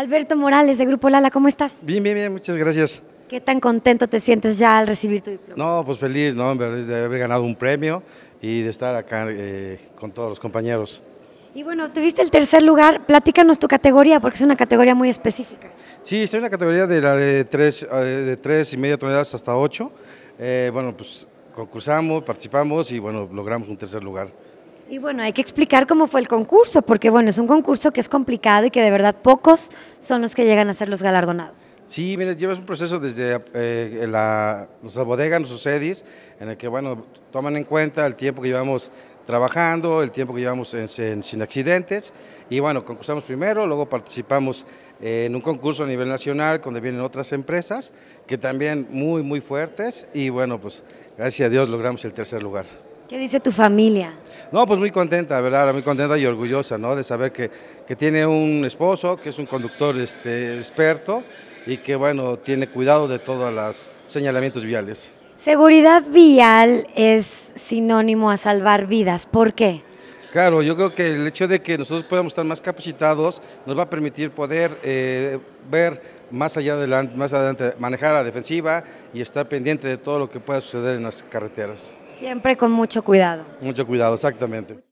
Alberto Morales, de Grupo Lala, ¿cómo estás? Bien, bien, bien, muchas gracias. ¿Qué tan contento te sientes ya al recibir tu diploma? No, pues feliz, ¿no? de haber ganado un premio y de estar acá eh, con todos los compañeros. Y bueno, tuviste el tercer lugar, platícanos tu categoría, porque es una categoría muy específica. Sí, estoy en la categoría de la de eh, de tres y media toneladas hasta ocho, eh, bueno, pues concursamos, participamos y bueno, logramos un tercer lugar. Y bueno, hay que explicar cómo fue el concurso, porque bueno, es un concurso que es complicado y que de verdad pocos son los que llegan a ser los galardonados. Sí, mire, llevas un proceso desde eh, la, nuestra bodega, nuestros edis, en el que, bueno, toman en cuenta el tiempo que llevamos trabajando, el tiempo que llevamos sin accidentes, y bueno, concursamos primero, luego participamos eh, en un concurso a nivel nacional, donde vienen otras empresas, que también muy, muy fuertes, y bueno, pues gracias a Dios logramos el tercer lugar. ¿Qué dice tu familia? No, pues muy contenta, ¿verdad? Muy contenta y orgullosa, ¿no? De saber que, tiene un esposo, que es un conductor este, experto y que, bueno, tiene cuidado de todos los señalamientos viales. Seguridad vial es sinónimo a salvar vidas. ¿Por qué? Claro, yo creo que el hecho de que nosotros podamos estar más capacitados nos va a permitir poder eh, ver más allá adelante, más adelante, manejar la defensiva y estar pendiente de todo lo que pueda suceder en las carreteras. Siempre con mucho cuidado. Mucho cuidado, exactamente.